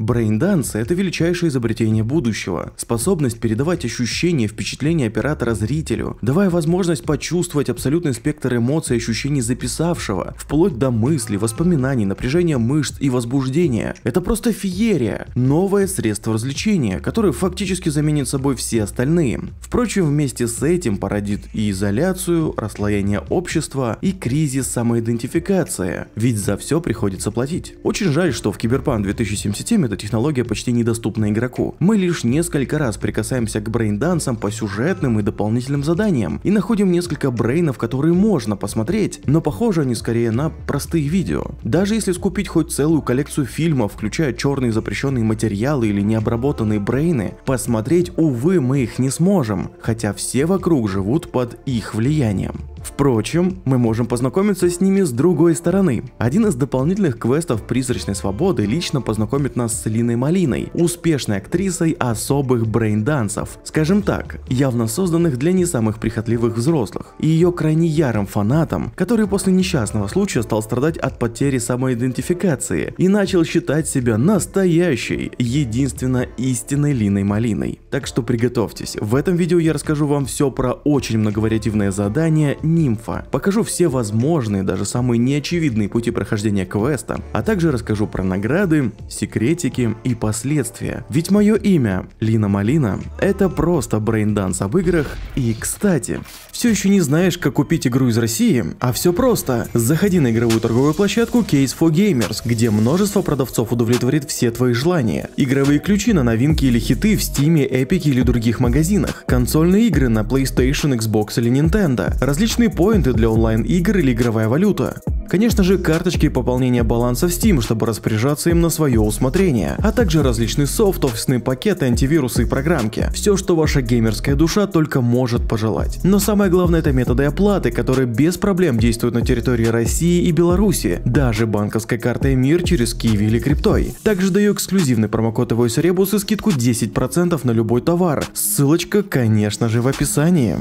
Брейнданс – это величайшее изобретение будущего. Способность передавать ощущения и впечатления оператора зрителю, давая возможность почувствовать абсолютный спектр эмоций и ощущений записавшего, вплоть до мыслей, воспоминаний, напряжения мышц и возбуждения. Это просто феерия, новое средство развлечения, которое фактически заменит собой все остальные. Впрочем, вместе с этим породит и изоляцию, расслоение общества и кризис самоидентификации, ведь за все приходится платить. Очень жаль, что в Киберпан 2077 Time эта технология почти недоступна игроку. Мы лишь несколько раз прикасаемся к брейндансам по сюжетным и дополнительным заданиям и находим несколько брейнов, которые можно посмотреть, но похоже они скорее на простые видео. Даже если скупить хоть целую коллекцию фильмов, включая черные запрещенные материалы или необработанные брейны, посмотреть, увы, мы их не сможем, хотя все вокруг живут под их влиянием. Впрочем, мы можем познакомиться с ними с другой стороны. Один из дополнительных квестов «Призрачной свободы» лично познакомит нас с Линой Малиной, успешной актрисой особых брейндансов, скажем так, явно созданных для не самых прихотливых взрослых, и ее крайне ярым фанатом, который после несчастного случая стал страдать от потери самоидентификации и начал считать себя настоящей, единственно истинной Линой Малиной. Так что приготовьтесь, в этом видео я расскажу вам все про очень многовариативное задание, нимфа. Покажу все возможные, даже самые неочевидные пути прохождения квеста, а также расскажу про награды, секретики и последствия. Ведь мое имя, Лина Малина, это просто брейнданс об играх. И, кстати, все еще не знаешь, как купить игру из России? А все просто. Заходи на игровую торговую площадку Case for Gamers, где множество продавцов удовлетворит все твои желания. Игровые ключи на новинки или хиты в Steam, Epic или других магазинах. Консольные игры на PlayStation, Xbox или Nintendo. Различные доступны поинты для онлайн-игр или игровая валюта. Конечно же, карточки пополнения баланса в Steam, чтобы распоряжаться им на свое усмотрение, а также различные софт, офисные пакеты, антивирусы и программки. Все, что ваша геймерская душа только может пожелать. Но самое главное это методы оплаты, которые без проблем действуют на территории России и Беларуси, даже банковской картой МИР через Киви или криптой. Также даю эксклюзивный промокод Voice Rebus и скидку 10% на любой товар. Ссылочка, конечно же, в описании.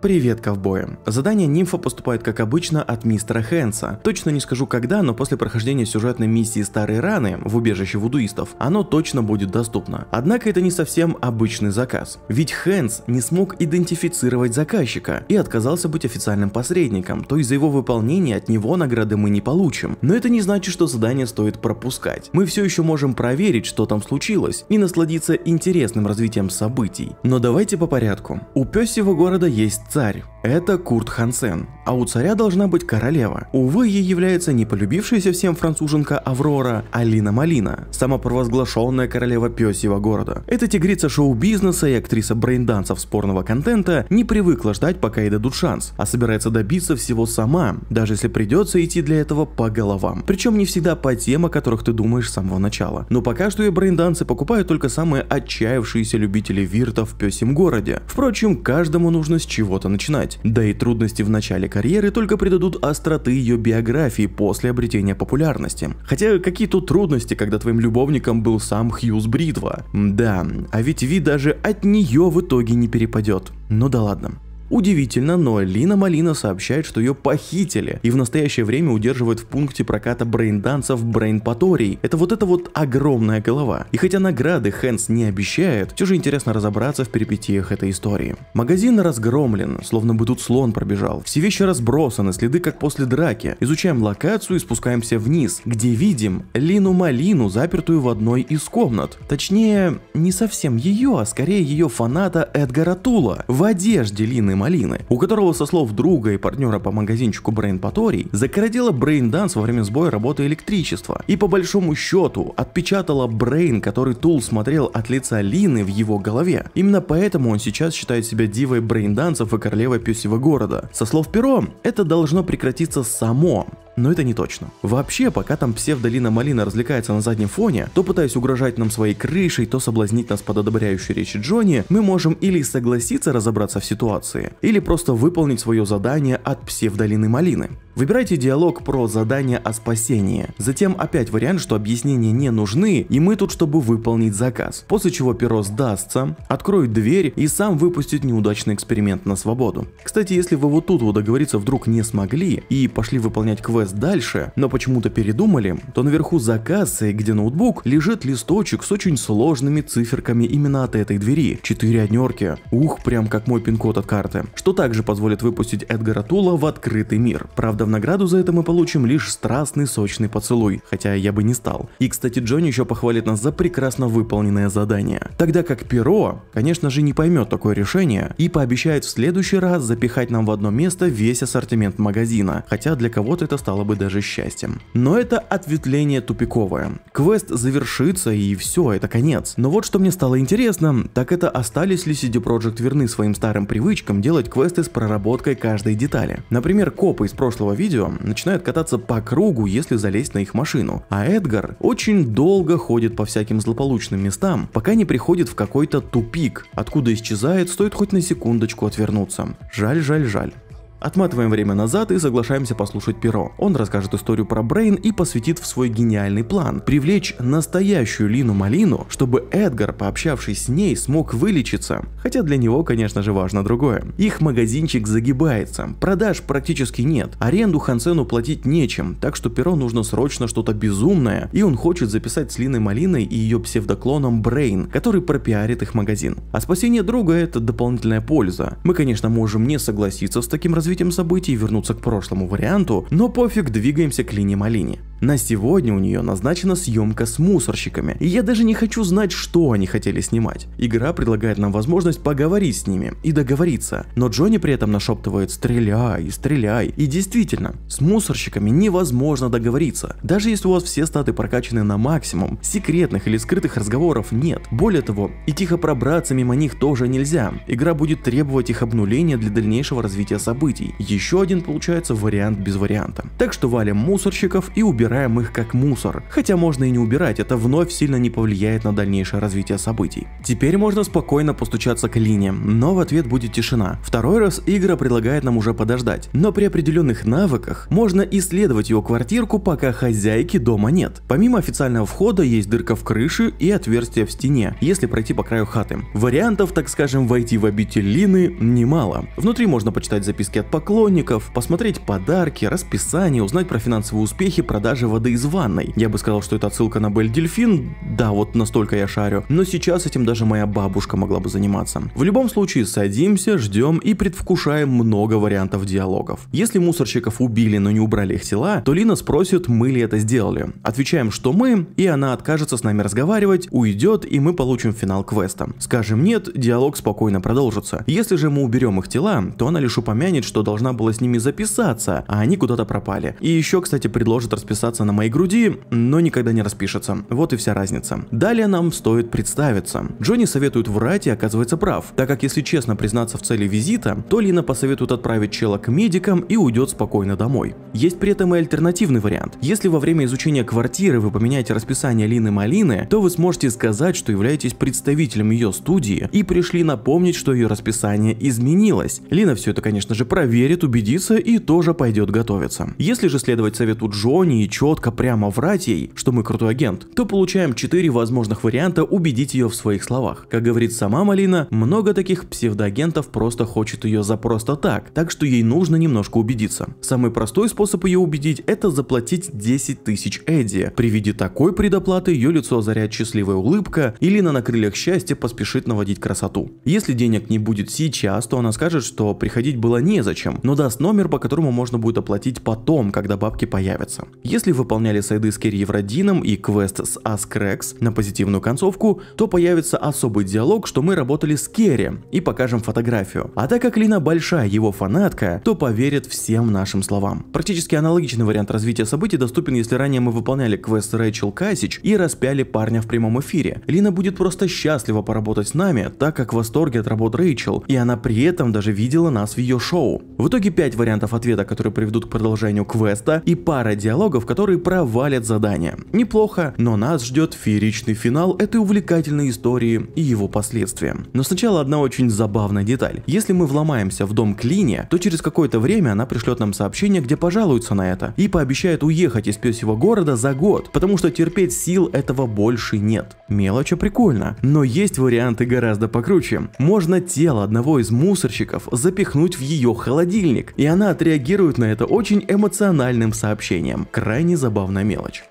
Привет, ковбои! Задание нимфа поступает как обычно от мистера Хэнса. Точно не скажу когда, но после прохождения сюжетной миссии Старые Раны в убежище вудуистов, оно точно будет доступно. Однако это не совсем обычный заказ. Ведь Хэнс не смог идентифицировать заказчика и отказался быть официальным посредником, то из-за его выполнения от него награды мы не получим. Но это не значит, что задание стоит пропускать. Мы все еще можем проверить, что там случилось, и насладиться интересным развитием событий. Но давайте по порядку. У пёсего города есть царь. Это Курт Хансен, а у царя должна быть королева. Увы, ей является не полюбившаяся всем француженка Аврора Алина Малина, самопровозглашенная королева пёсьего города. Эта тигрица шоу-бизнеса и актриса брейндансов спорного контента не привыкла ждать, пока ей дадут шанс, а собирается добиться всего сама, даже если придется идти для этого по головам. Причем не всегда по тем, о которых ты думаешь с самого начала. Но пока что ее брейнданцы покупают только самые отчаявшиеся любители вирта в пёсем городе. Впрочем, каждому нужно с чего чего-то начинать. Да и трудности в начале карьеры только придадут остроты ее биографии после обретения популярности. Хотя какие тут трудности, когда твоим любовником был сам Хьюз Бритва? Да, а ведь Ви даже от нее в итоге не перепадет. Ну да ладно. Удивительно, но Лина Малина сообщает, что ее похитили и в настоящее время удерживают в пункте проката брейнданцев Брейнпаторий. Это вот эта вот огромная голова. И хотя награды Хэнс не обещает, все же интересно разобраться в перипетиях этой истории. Магазин разгромлен, словно бы тут слон пробежал. Все вещи разбросаны, следы как после драки. Изучаем локацию и спускаемся вниз, где видим Лину Малину, запертую в одной из комнат. Точнее, не совсем ее, а скорее ее фаната Эдгара Тула. В одежде Лины Малины, у которого, со слов друга и партнера по магазинчику Brain Patori, закородила Brain Данс во время сбоя работы электричества и по большому счету отпечатала Брейн, который Тул смотрел от лица Лины в его голове. Именно поэтому он сейчас считает себя дивой Дансов и королевой пёсего города. Со слов Перо, это должно прекратиться само, но это не точно. Вообще, пока там псевдолина Малина развлекается на заднем фоне, то пытаясь угрожать нам своей крышей, то соблазнить нас под одобряющей речи Джонни, мы можем или согласиться разобраться в ситуации, или просто выполнить свое задание от псевдолины Малины. Выбирайте диалог про задание о спасении. Затем опять вариант, что объяснения не нужны, и мы тут, чтобы выполнить заказ. После чего перо сдастся, откроет дверь и сам выпустит неудачный эксперимент на свободу. Кстати, если вы вот тут вот договориться вдруг не смогли и пошли выполнять квест заказ дальше, но почему-то передумали, то наверху за кассой, где ноутбук, лежит листочек с очень сложными циферками именно от этой двери. Четыре однерки. Ух, прям как мой пин-код от карты. Что также позволит выпустить Эдгара Тула в открытый мир. Правда, в награду за это мы получим лишь страстный сочный поцелуй, хотя я бы не стал. И, кстати, Джонни еще похвалит нас за прекрасно выполненное задание. Тогда как Перо, конечно же, не поймет такое решение и пообещает в следующий раз запихать нам в одно место весь ассортимент магазина, хотя для кого-то это стало стало бы даже счастьем. Но это ответвление тупиковое. Квест завершится и все, это конец. Но вот что мне стало интересно, так это остались ли CD Project верны своим старым привычкам делать квесты с проработкой каждой детали. Например, копы из прошлого видео начинают кататься по кругу, если залезть на их машину, а Эдгар очень долго ходит по всяким злополучным местам, пока не приходит в какой-то тупик, откуда исчезает, стоит хоть на секундочку отвернуться. Жаль, жаль, жаль. Отматываем время назад и соглашаемся послушать Перо. Он расскажет историю про Брейн и посвятит в свой гениальный план – привлечь настоящую Лину Малину, чтобы Эдгар, пообщавшись с ней, смог вылечиться. Хотя для него, конечно же, важно другое. Их магазинчик загибается, продаж практически нет, аренду Хансену платить нечем, так что Перо нужно срочно что-то безумное, и он хочет записать с Линой Малиной и ее псевдоклоном Брейн, который пропиарит их магазин. А спасение друга – это дополнительная польза. Мы, конечно, можем не согласиться с таким развитием, развитием событий вернуться к прошлому варианту, но пофиг, двигаемся к линии Малини. На сегодня у нее назначена съемка с мусорщиками, и я даже не хочу знать, что они хотели снимать. Игра предлагает нам возможность поговорить с ними и договориться, но Джонни при этом нашептывает «стреляй, стреляй». И действительно, с мусорщиками невозможно договориться. Даже если у вас все статы прокачаны на максимум, секретных или скрытых разговоров нет. Более того, и тихо пробраться мимо них тоже нельзя. Игра будет требовать их обнуления для дальнейшего развития событий соседей. Еще один получается вариант без варианта. Так что валим мусорщиков и убираем их как мусор. Хотя можно и не убирать, это вновь сильно не повлияет на дальнейшее развитие событий. Теперь можно спокойно постучаться к Лине, но в ответ будет тишина. Второй раз Игра предлагает нам уже подождать, но при определенных навыках можно исследовать его квартирку, пока хозяйки дома нет. Помимо официального входа есть дырка в крыше и отверстие в стене, если пройти по краю хаты. Вариантов, так скажем, войти в обитель Лины немало. Внутри можно почитать записки от поклонников, посмотреть подарки, расписание, узнать про финансовые успехи продажи воды из ванной. Я бы сказал, что это отсылка на Бель Дельфин, да, вот настолько я шарю, но сейчас этим даже моя бабушка могла бы заниматься. В любом случае, садимся, ждем и предвкушаем много вариантов диалогов. Если мусорщиков убили, но не убрали их тела, то Лина спросит, мы ли это сделали. Отвечаем, что мы, и она откажется с нами разговаривать, уйдет, и мы получим финал квеста. Скажем нет, диалог спокойно продолжится. Если же мы уберем их тела, то она лишь упомянет, что что должна была с ними записаться, а они куда-то пропали. И еще, кстати, предложат расписаться на моей груди, но никогда не распишется. Вот и вся разница. Далее нам стоит представиться. Джонни советует врать и оказывается прав, так как если честно признаться в цели визита, то Лина посоветует отправить чела к медикам и уйдет спокойно домой. Есть при этом и альтернативный вариант. Если во время изучения квартиры вы поменяете расписание Лины Малины, то вы сможете сказать, что являетесь представителем ее студии и пришли напомнить, что ее расписание изменилось. Лина все это, конечно же, проверит проверит, убедится и тоже пойдет готовиться. Если же следовать совету Джонни и четко прямо врать ей, что мы крутой агент, то получаем 4 возможных варианта убедить ее в своих словах. Как говорит сама Малина, много таких псевдоагентов просто хочет ее за просто так, так что ей нужно немножко убедиться. Самый простой способ ее убедить – это заплатить 10 тысяч Эдди. При виде такой предоплаты ее лицо озаряет счастливая улыбка или на накрыльях счастья поспешит наводить красоту. Если денег не будет сейчас, то она скажет, что приходить было незачем, незачем, но ну даст номер, по которому можно будет оплатить потом, когда бабки появятся. Если выполняли сайды с Керьевродином и квест с Аскрекс на позитивную концовку, то появится особый диалог, что мы работали с Керри и покажем фотографию. А так как Лина большая его фанатка, то поверит всем нашим словам. Практически аналогичный вариант развития событий доступен, если ранее мы выполняли квест Рэйчел Касич и распяли парня в прямом эфире. Лина будет просто счастлива поработать с нами, так как в восторге от работ Рэйчел, и она при этом даже видела нас в ее шоу. В итоге 5 вариантов ответа, которые приведут к продолжению квеста, и пара диалогов, которые провалят задание. Неплохо, но нас ждет фееричный финал этой увлекательной истории и его последствия. Но сначала одна очень забавная деталь. Если мы вломаемся в дом Клини, то через какое-то время она пришлет нам сообщение, где пожалуются на это, и пообещает уехать из пёсего города за год, потому что терпеть сил этого больше нет. Мелочь, прикольно, но есть варианты гораздо покруче. Можно тело одного из мусорщиков запихнуть в ее холодильник холодильник, и она отреагирует на это очень эмоциональным сообщением. Крайне забавная мелочь.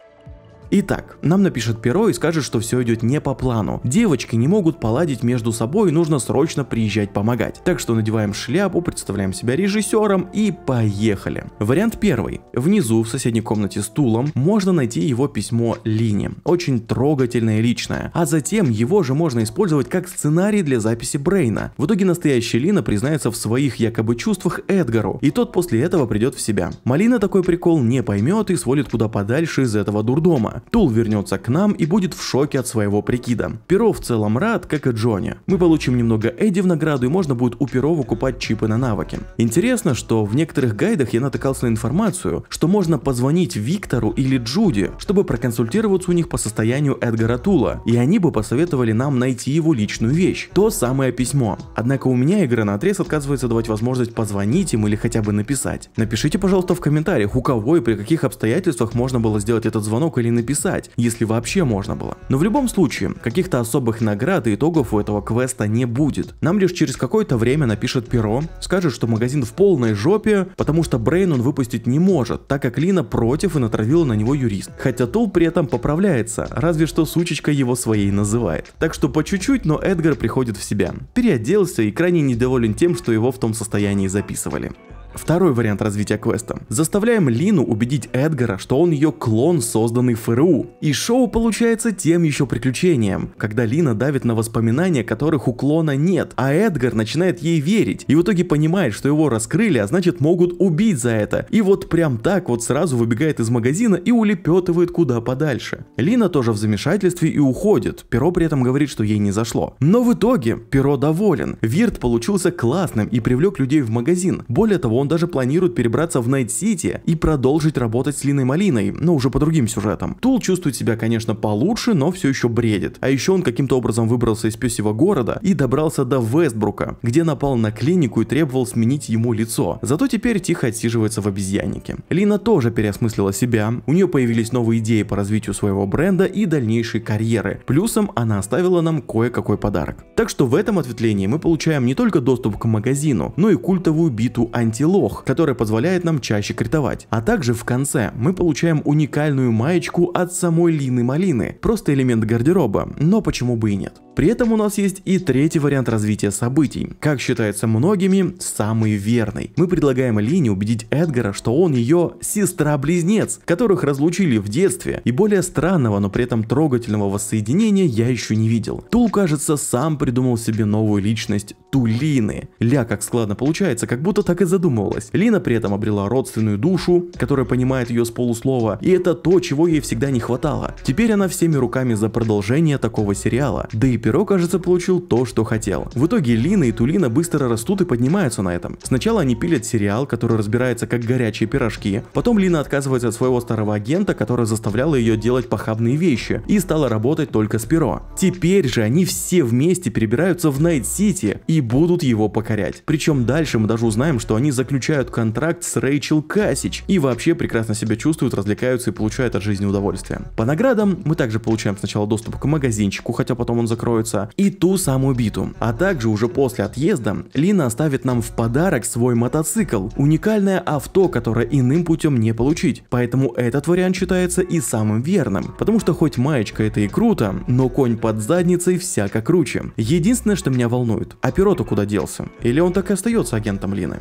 Итак, нам напишет перо и скажет, что все идет не по плану. Девочки не могут поладить между собой и нужно срочно приезжать помогать. Так что надеваем шляпу, представляем себя режиссером и поехали. Вариант первый. Внизу в соседней комнате стулом можно найти его письмо Лине. Очень трогательное и личное. А затем его же можно использовать как сценарий для записи Брейна. В итоге настоящая Лина признается в своих якобы чувствах Эдгару, и тот после этого придет в себя. Малина такой прикол не поймет и сволит куда подальше из этого дурдома. Тул вернется к нам и будет в шоке от своего прикида. Перо в целом рад, как и Джонни. Мы получим немного Эдди в награду и можно будет у Перо выкупать чипы на навыки. Интересно, что в некоторых гайдах я натыкался на информацию, что можно позвонить Виктору или Джуди, чтобы проконсультироваться у них по состоянию Эдгара Тула, и они бы посоветовали нам найти его личную вещь, то самое письмо. Однако у меня игра на отрез отказывается давать возможность позвонить им или хотя бы написать. Напишите, пожалуйста, в комментариях, у кого и при каких обстоятельствах можно было сделать этот звонок или написать дописать, если вообще можно было. Но в любом случае, каких-то особых наград и итогов у этого квеста не будет. Нам лишь через какое-то время напишет перо, скажет, что магазин в полной жопе, потому что Брейн он выпустить не может, так как Лина против и натравила на него юрист. Хотя Тул при этом поправляется, разве что сучечка его своей называет. Так что по чуть-чуть, но Эдгар приходит в себя. Переоделся и крайне недоволен тем, что его в том состоянии записывали. Второй вариант развития квеста. Заставляем Лину убедить Эдгара, что он ее клон, созданный ФРУ. И шоу получается тем еще приключением, когда Лина давит на воспоминания, которых у клона нет, а Эдгар начинает ей верить и в итоге понимает, что его раскрыли, а значит могут убить за это. И вот прям так вот сразу выбегает из магазина и улепетывает куда подальше. Лина тоже в замешательстве и уходит, Перо при этом говорит, что ей не зашло. Но в итоге Перо доволен. Вирт получился классным и привлек людей в магазин. Более того, он он даже планирует перебраться в Найт-Сити и продолжить работать с Линой Малиной, но уже по другим сюжетам. Тул чувствует себя, конечно, получше, но все еще бредит. А еще он каким-то образом выбрался из пёсего города и добрался до Вестбрука, где напал на клинику и требовал сменить ему лицо. Зато теперь тихо отсиживается в обезьяннике. Лина тоже переосмыслила себя, у нее появились новые идеи по развитию своего бренда и дальнейшей карьеры. Плюсом она оставила нам кое-какой подарок. Так что в этом ответвлении мы получаем не только доступ к магазину, но и культовую биту антилоп лох, который позволяет нам чаще критовать. А также в конце мы получаем уникальную маечку от самой Лины Малины, просто элемент гардероба, но почему бы и нет. При этом у нас есть и третий вариант развития событий, как считается многими, самый верный. Мы предлагаем Лине убедить Эдгара, что он ее сестра-близнец, которых разлучили в детстве, и более странного, но при этом трогательного воссоединения я еще не видел. Тул, кажется, сам придумал себе новую личность Тулины. Ля, как складно получается, как будто так и задумал задумывалась. Лина при этом обрела родственную душу, которая понимает ее с полуслова, и это то, чего ей всегда не хватало. Теперь она всеми руками за продолжение такого сериала, да и Перо, кажется, получил то, что хотел. В итоге Лина и Тулина быстро растут и поднимаются на этом. Сначала они пилят сериал, который разбирается как горячие пирожки, потом Лина отказывается от своего старого агента, который заставлял ее делать похабные вещи, и стала работать только с Перо. Теперь же они все вместе перебираются в Найт-Сити и будут его покорять. Причем дальше мы даже узнаем, что они за заключают контракт с Рэйчел Касич и вообще прекрасно себя чувствуют, развлекаются и получают от жизни удовольствие. По наградам мы также получаем сначала доступ к магазинчику, хотя потом он закроется, и ту самую биту. А также уже после отъезда Лина оставит нам в подарок свой мотоцикл, уникальное авто, которое иным путем не получить. Поэтому этот вариант считается и самым верным, потому что хоть маечка это и круто, но конь под задницей всяко круче. Единственное, что меня волнует, а Пирота куда делся? Или он так и остается агентом Лины?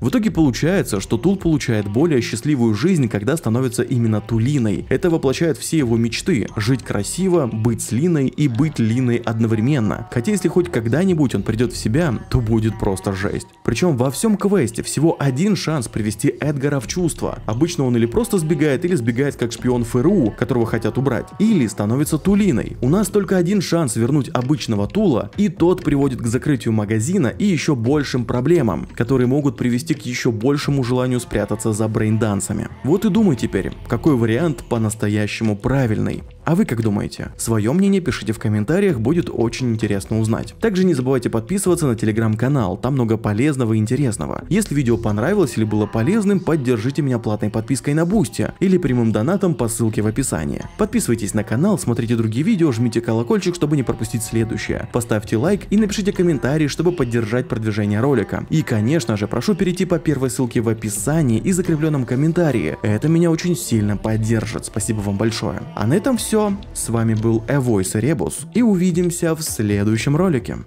В итоге получается, что Тул получает более счастливую жизнь, когда становится именно Тулиной. Это воплощает все его мечты – жить красиво, быть с Линой и быть Линой одновременно. Хотя если хоть когда-нибудь он придет в себя, то будет просто жесть. Причем во всем квесте всего один шанс привести Эдгара в чувство. Обычно он или просто сбегает, или сбегает как шпион ФРУ, которого хотят убрать, или становится Тулиной. У нас только один шанс вернуть обычного Тула, и тот приводит к закрытию магазина и еще большим проблемам, которые могут привести привести к еще большему желанию спрятаться за брейндансами. Вот и думай теперь, какой вариант по-настоящему правильный. А вы как думаете? Свое мнение пишите в комментариях, будет очень интересно узнать. Также не забывайте подписываться на телеграм-канал, там много полезного и интересного. Если видео понравилось или было полезным, поддержите меня платной подпиской на Бусти или прямым донатом по ссылке в описании. Подписывайтесь на канал, смотрите другие видео, жмите колокольчик, чтобы не пропустить следующее. Поставьте лайк и напишите комментарий, чтобы поддержать продвижение ролика. И конечно же, прошу перейти по первой ссылке в описании и закрепленном комментарии. Это меня очень сильно поддержит. Спасибо вам большое. А на этом все все. С вами был Эвойс Ребус и увидимся в следующем ролике.